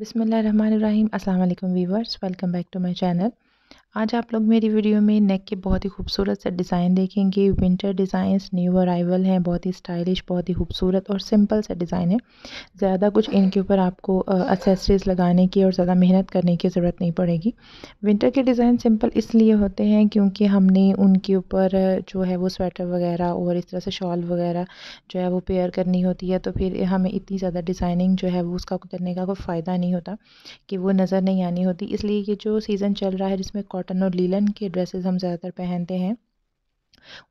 Bismillah ar Rahman ar Rahim. Assalamu alaikum viewers. Welcome back to my channel. आज आप लोग मेरी video में नेक के बहुत ही खूबसूरत से डिज़ाइन देखेंगे विंटर डिज़ाइंस न्यू अराइवल हैं बहुत ही स्टाइलिश बहुत ही खूबसूरत और सिंपल से डिज़ाइन है ज़्यादा कुछ इनके ऊपर आपको एक्सेसरीज लगाने की और ज़्यादा मेहनत करने की ज़रूरत नहीं पड़ेगी विंटर के डिज़ाइन सिंपल इसलिए होते हैं क्योंकि हमने उनके ऊपर जो है वो स्वेटर वगैरह और इस तरह से शॉल वगैरह जो है वो पेयर करनी होती है तो फिर हमें इतनी ज़्यादा डिज़ाइनिंग जो है वो उसका करने का कोई फ़ायदा नहीं होता कि वो नज़र नहीं आनी होती इसलिए ये जो सीज़न चल रहा है जिसमें कॉटन कॉटन और लीलन के ड्रेसेस हम ज़्यादातर पहनते हैं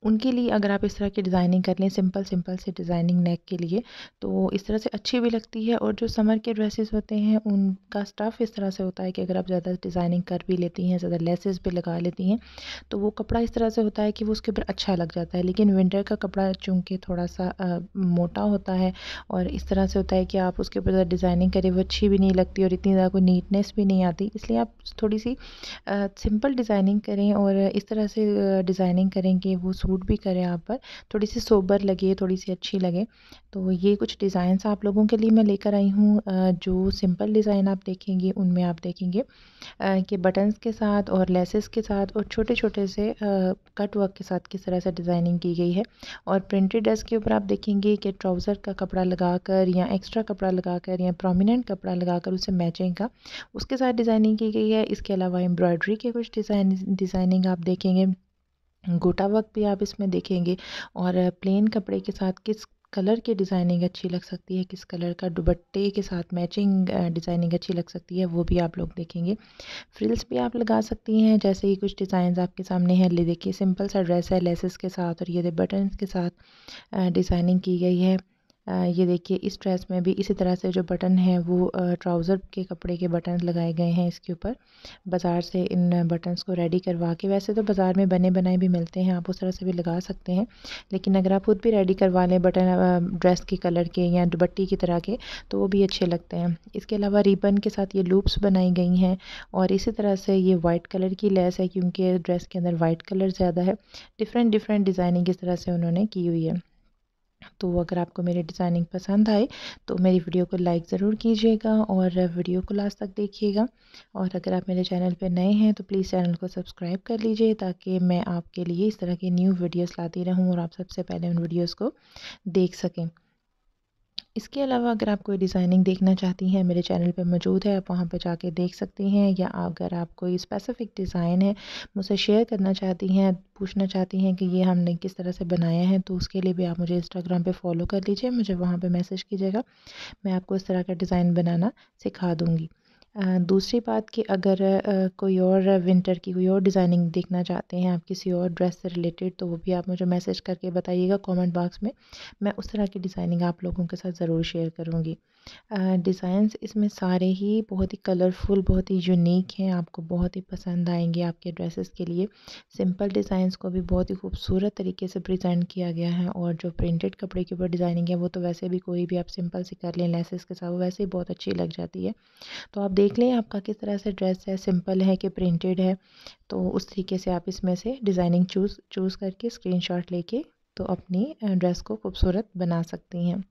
उनके लिए अगर आप इस तरह की डिज़ाइनिंग कर लें सिंपल सिंपल से डिज़ाइनिंग नेक के लिए तो इस तरह से अच्छी भी लगती है और जो समर के ड्रेसेस होते हैं उनका स्टफ़ इस तरह से होता है कि अगर आप ज़्यादा डिज़ाइनिंग कर भी लेती हैं ज़्यादा लेसेस भी लगा लेती हैं तो वो कपड़ा इस तरह से होता है कि वो उसके ऊपर अच्छा लग जाता है लेकिन विंटर का कपड़ा चूँकि थोड़ा सा आ, मोटा होता है और इस तरह से होता है कि आप उसके ऊपर ज़्यादा डिज़ाइनिंग करें वो अच्छी भी नहीं लगती और इतनी ज़्यादा कोई नीटनेस भी नहीं आती इसलिए आप थोड़ी सी सिंपल डिज़ाइनिंग करें और इस तरह से डिज़ाइनिंग करें कि वो सूट भी करे आप पर थोड़ी सी सोबर लगे थोड़ी सी अच्छी लगे तो ये कुछ डिज़ाइंस आप लोगों के लिए मैं लेकर आई हूँ जो सिंपल डिज़ाइन आप देखेंगे उनमें आप देखेंगे कि बटन्स के साथ और लेसेस के साथ और छोटे छोटे से कट वर्क के साथ किस तरह से डिज़ाइनिंग की गई है और प्रिंटेड ड्रेस के ऊपर आप देखेंगे कि ट्राउज़र का कपड़ा लगाकर या एक्स्ट्रा कपड़ा लगाकर या प्रोमिनेंट कपड़ा लगाकर उसे मैचिंग का उसके साथ डिज़ाइनिंग की गई है इसके अलावा एम्ब्रॉयडरी के कुछ डिज़ाइन डिज़ाइनिंग आप देखेंगे गोटा वक्त भी आप इसमें देखेंगे और प्लेन कपड़े के साथ किस कलर की डिज़ाइनिंग अच्छी लग सकती है किस कलर का दुबट्टे के साथ मैचिंग डिज़ाइनिंग अच्छी लग सकती है वो भी आप लोग देखेंगे फ्रिल्स भी आप लगा सकती हैं जैसे ही कुछ डिज़ाइन आपके सामने हैं ले देखिए सिंपल सा ड्रेस है लेसेस के साथ और ये बटन्स के साथ डिज़ाइनिंग की गई है ये देखिए इस ड्रेस में भी इसी तरह से जो बटन है वो ट्राउज़र के कपड़े के बटन लगाए गए हैं इसके ऊपर बाज़ार से इन बटन्स को रेडी करवा के वैसे तो बाज़ार में बने बनाए भी मिलते हैं आप उस तरह से भी लगा सकते हैं लेकिन अगर आप खुद भी रेडी करवा लें बटन ड्रेस के कलर के या दुपट्टी की तरह के तो वो भी अच्छे लगते हैं इसके अलावा रिबन के साथ ये लूप्स बनाई गई हैं और इसी तरह से ये वाइट कलर की लेस है क्योंकि ड्रेस के अंदर वाइट कलर ज़्यादा है डिफरेंट डिफरेंट डिज़ाइनिंग इस तरह से उन्होंने की हुई है तो अगर आपको मेरी डिज़ाइनिंग पसंद आए तो मेरी वीडियो को लाइक ज़रूर कीजिएगा और वीडियो को लास्ट तक देखिएगा और अगर आप मेरे चैनल पर नए हैं तो प्लीज़ चैनल को सब्सक्राइब कर लीजिए ताकि मैं आपके लिए इस तरह की न्यू वीडियोस लाती रहूं और आप सबसे पहले उन वीडियोस को देख सकें इसके अलावा अगर आप कोई डिज़ाइनिंग देखना चाहती हैं मेरे चैनल पे मौजूद है आप वहाँ पे जाके देख सकती हैं या अगर आप कोई स्पेसिफ़िक डिज़ाइन है मुझसे शेयर करना चाहती हैं पूछना चाहती हैं कि ये हमने किस तरह से बनाया है तो उसके लिए भी आप मुझे इंस्टाग्राम पे फॉलो कर लीजिए मुझे वहाँ पे मैसेज कीजिएगा मैं आपको इस तरह का डिज़ाइन बनाना सिखा दूँगी दूसरी बात कि अगर कोई और विंटर की कोई और डिज़ाइनिंग देखना चाहते हैं आप किसी और ड्रेस से रिलेटेड तो वो भी आप मुझे मैसेज करके बताइएगा कमेंट बॉक्स में मैं उस तरह की डिज़ाइनिंग आप लोगों के साथ ज़रूर शेयर करूँगी डिज़ाइंस इसमें सारे ही बहुत ही कलरफुल बहुत ही यूनिक हैं आपको बहुत ही पसंद आएंगे आपके ड्रेसेस के लिए सिंपल डिज़ाइंस को भी बहुत ही खूबसूरत तरीके से प्रेजेंट किया गया है और जो प्रिंटेड कपड़े के ऊपर डिज़ाइनिंग है वो तो वैसे भी कोई भी आप सिंपल से कर लें लेसेस के साथ वो वैसे ही बहुत अच्छी लग जाती है तो आप देख देख लें आपका किस तरह से ड्रेस है सिंपल है कि प्रिंटेड है तो उस तरीके से आप इसमें से डिज़ाइनिंग चूज़ चूज़ करके स्क्रीनशॉट लेके तो अपनी ड्रेस को खूबसूरत बना सकती हैं